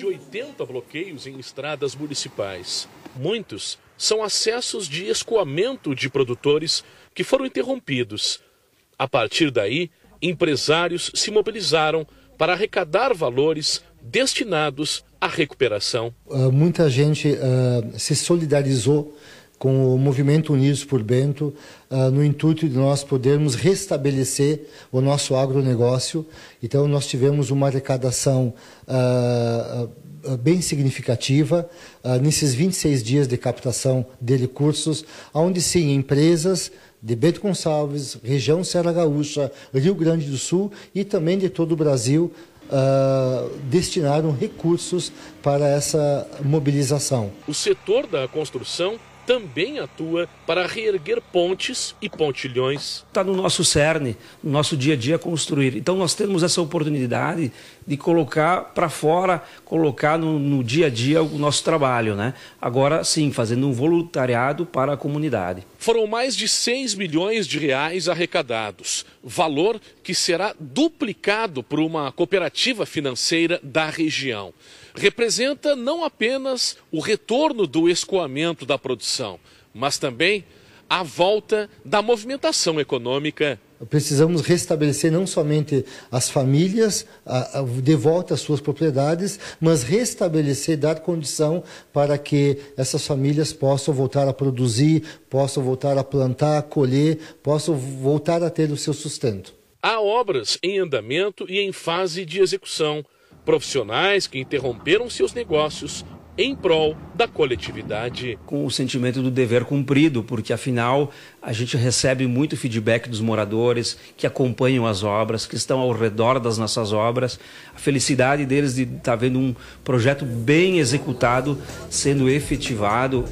de 80 bloqueios em estradas municipais. Muitos são acessos de escoamento de produtores que foram interrompidos. A partir daí, empresários se mobilizaram para arrecadar valores destinados à recuperação. Uh, muita gente uh, se solidarizou com o Movimento Unidos por Bento, uh, no intuito de nós podermos restabelecer o nosso agronegócio. Então, nós tivemos uma arrecadação uh, bem significativa uh, nesses 26 dias de captação de recursos, onde sim, empresas de Bento Gonçalves, região Serra Gaúcha, Rio Grande do Sul e também de todo o Brasil Uh, destinaram recursos para essa mobilização. O setor da construção também atua para reerguer pontes e pontilhões. Está no nosso cerne, no nosso dia a dia construir. Então nós temos essa oportunidade de colocar para fora, colocar no, no, dia a dia o nosso trabalho, né? Agora sim, fazendo um voluntariado para a comunidade. Foram mais de 6 milhões de reais arrecadados, valor que será duplicado por uma cooperativa financeira da região representa não apenas o retorno do escoamento da produção, mas também a volta da movimentação econômica precisamos restabelecer não somente as famílias a, a, de volta às suas propriedades, mas restabelecer, dar condição para que essas famílias possam voltar a produzir, possam voltar a plantar, a colher, possam voltar a ter o seu sustento. Há obras em andamento e em fase de execução profissionais que interromperam seus negócios em prol da coletividade. Com o sentimento do dever cumprido, porque afinal a gente recebe muito feedback dos moradores que acompanham as obras, que estão ao redor das nossas obras. A felicidade deles de estar tá vendo um projeto bem executado sendo efetivado.